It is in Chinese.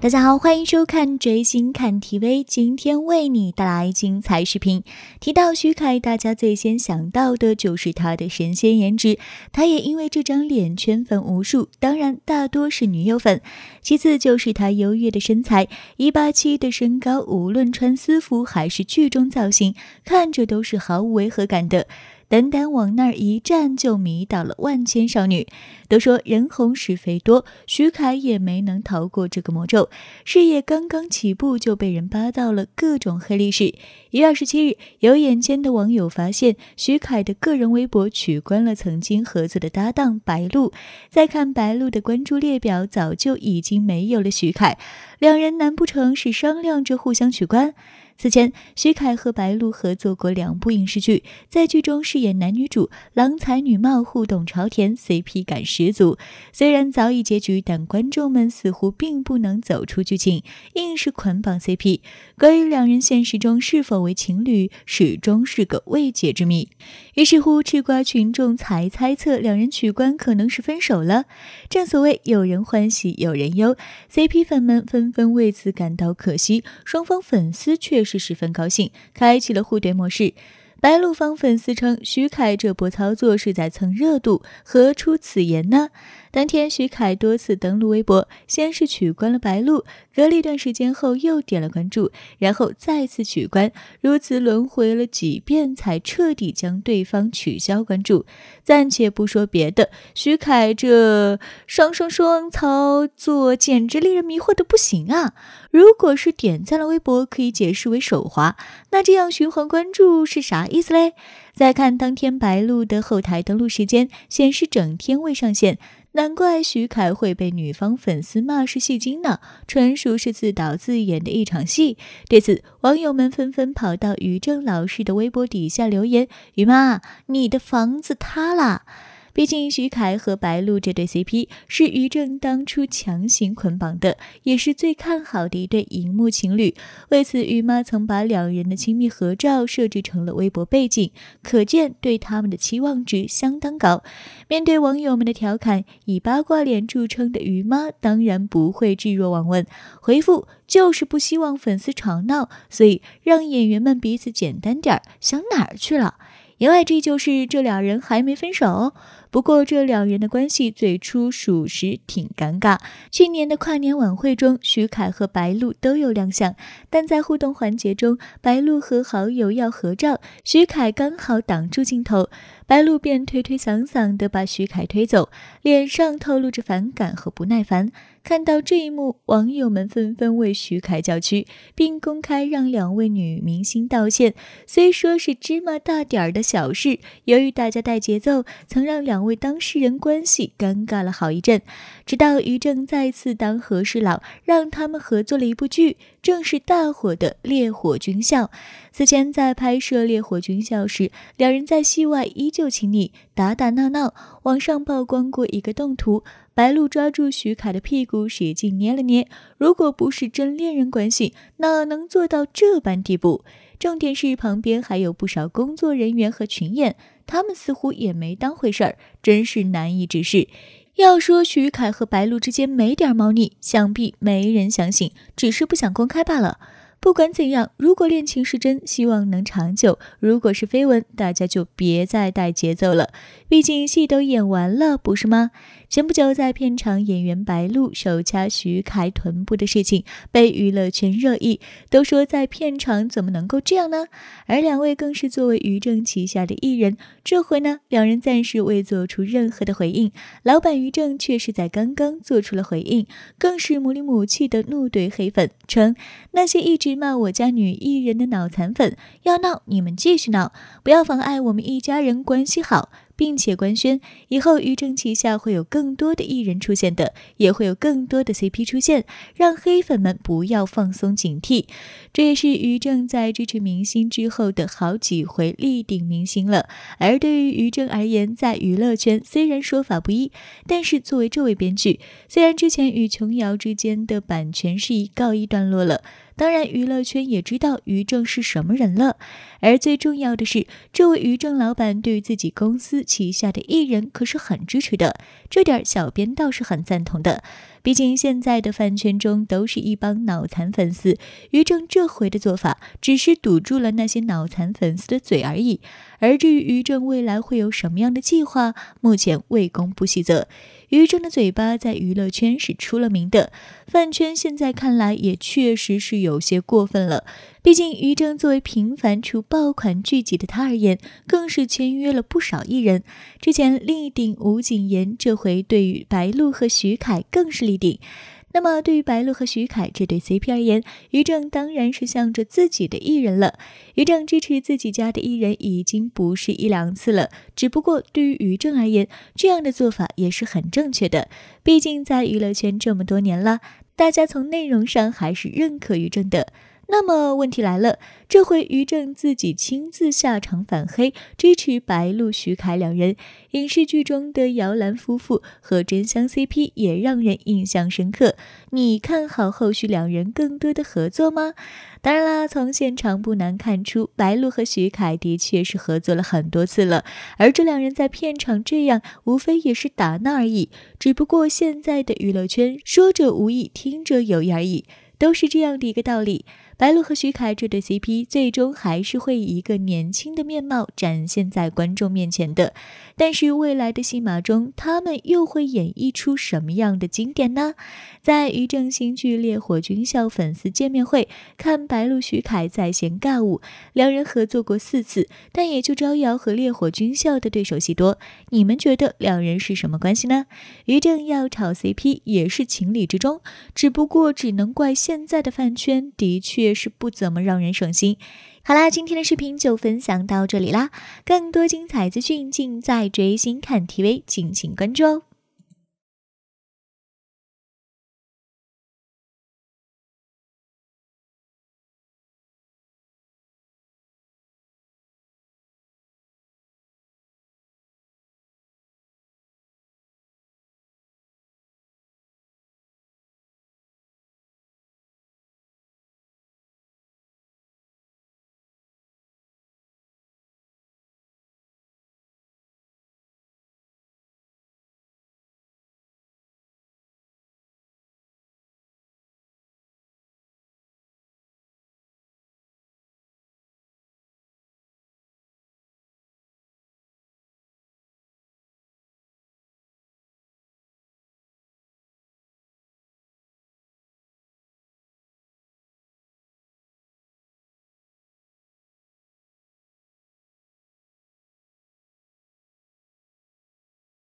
大家好，欢迎收看追星看 TV，今天为你带来精彩视频。提到徐凯，大家最先想到的就是他的神仙颜值，他也因为这张脸圈粉无数，当然大多是女友粉。其次就是他优越的身材，一八七的身高，无论穿私服还是剧中造型，看着都是毫无违和感的。单单往那儿一站，就迷倒了万千少女。都说人红是非多，徐凯也没能逃过这个魔咒。事业刚刚起步，就被人扒到了各种黑历史。一月二十七日，有眼尖的网友发现，徐凯的个人微博取关了曾经合作的搭档白鹿。再看白鹿的关注列表，早就已经没有了徐凯。两人难不成是商量着互相取关？此前，徐凯和白鹿合作过两部影视剧，在剧中饰演男女主，郎才女貌，互动朝天 c p 感十足。虽然早已结局，但观众们似乎并不能走出剧情，硬是捆绑 CP。关于两人现实中是否为情侣，始终是个未解之谜。于是乎，吃瓜群众才猜测两人取关可能是分手了。正所谓有人欢喜有人忧，CP 粉们纷纷为此感到可惜，双方粉丝却是十分高兴，开启了互怼模式。白鹿方粉丝称：“徐凯这波操作是在蹭热度，何出此言呢？”当天，许凯多次登录微博，先是取关了白鹿，隔了一段时间后又点了关注，然后再次取关，如此轮回了几遍，才彻底将对方取消关注。暂且不说别的，许凯这双双双操作简直令人迷惑的不行啊！如果是点赞了微博，可以解释为手滑，那这样循环关注是啥意思嘞？再看当天白鹿的后台登录时间显示整天未上线，难怪许凯会被女方粉丝骂是戏精呢，纯属是自导自演的一场戏。对此，网友们纷纷跑到于正老师的微博底下留言：“于妈，你的房子塌了。”毕竟，徐凯和白鹿这对 CP 是于正当初强行捆绑的，也是最看好的一对荧幕情侣。为此，于妈曾把两人的亲密合照设置成了微博背景，可见对他们的期望值相当高。面对网友们的调侃，以八卦脸著称的于妈当然不会置若罔闻，回复就是不希望粉丝吵闹，所以让演员们彼此简单点儿。想哪儿去了？言外之意就是这俩人还没分手。不过，这两人的关系最初属实挺尴尬。去年的跨年晚会中，徐凯和白鹿都有亮相，但在互动环节中，白鹿和好友要合照，徐凯刚好挡住镜头，白鹿便推推搡搡地把徐凯推走，脸上透露着反感和不耐烦。看到这一幕，网友们纷纷为徐凯叫屈，并公开让两位女明星道歉。虽说是芝麻大点儿的小事，由于大家带节奏，曾让两。两位当事人关系尴尬了好一阵，直到于正再次当和事佬，让他们合作了一部剧，正是大火的《烈火军校》。此前在拍摄《烈火军校》时，两人在戏外依旧亲密打打闹闹，网上曝光过一个动图，白鹿抓住许凯的屁股使劲捏了捏。如果不是真恋人关系，哪能做到这般地步？重点是旁边还有不少工作人员和群演。他们似乎也没当回事儿，真是难以直视。要说许凯和白鹿之间没点猫腻，想必没人相信，只是不想公开罢了。不管怎样，如果恋情是真，希望能长久；如果是绯闻，大家就别再带节奏了。毕竟戏都演完了，不是吗？前不久，在片场，演员白鹿手掐徐凯臀部的事情被娱乐圈热议，都说在片场怎么能够这样呢？而两位更是作为于正旗下的艺人，这回呢，两人暂时未做出任何的回应。老板于正却是在刚刚做出了回应，更是母里母气的怒怼黑粉，称那些一直骂我家女艺人的脑残粉，要闹你们继续闹，不要妨碍我们一家人关系好。并且官宣以后，于正旗下会有更多的艺人出现的，也会有更多的 CP 出现，让黑粉们不要放松警惕。这也是于正在支持明星之后的好几回力挺明星了。而对于于正而言，在娱乐圈虽然说法不一，但是作为这位编剧，虽然之前与琼瑶之间的版权事宜告一段落了。当然，娱乐圈也知道于正是什么人了，而最重要的是，这位于正老板对自己公司旗下的艺人可是很支持的，这点小编倒是很赞同的。毕竟现在的饭圈中都是一帮脑残粉丝，于正这回的做法只是堵住了那些脑残粉丝的嘴而已。而至于于正未来会有什么样的计划，目前未公布细则。于正的嘴巴在娱乐圈是出了名的，饭圈现在看来也确实是有些过分了。毕竟于正作为频繁出爆款剧集的他而言，更是签约了不少艺人。之前力顶吴谨言，这回对于白鹿和徐凯更是力顶。那么对于白鹿和许凯这对 CP 而言，于正当然是向着自己的艺人了。于正支持自己家的艺人已经不是一两次了，只不过对于于正而言，这样的做法也是很正确的。毕竟在娱乐圈这么多年了，大家从内容上还是认可于正的。那么问题来了，这回于正自己亲自下场反黑，支持白鹿、徐凯两人，影视剧中的摇篮夫妇和真香 CP 也让人印象深刻。你看好后续两人更多的合作吗？当然啦，从现场不难看出，白鹿和徐凯的确是合作了很多次了。而这两人在片场这样，无非也是打闹而已。只不过现在的娱乐圈，说者无意，听者有意而已，都是这样的一个道理。白鹿和许凯这对 CP 最终还是会以一个年轻的面貌展现在观众面前的，但是未来的戏码中，他们又会演绎出什么样的经典呢？在于正新剧《烈火军校》粉丝见面会，看白鹿许凯在线尬舞，两人合作过四次，但也就招摇和《烈火军校》的对手戏多。你们觉得两人是什么关系呢？于正要炒 CP 也是情理之中，只不过只能怪现在的饭圈的确。也是不怎么让人省心。好啦，今天的视频就分享到这里啦！更多精彩资讯尽在追星看 TV，敬请关注哦。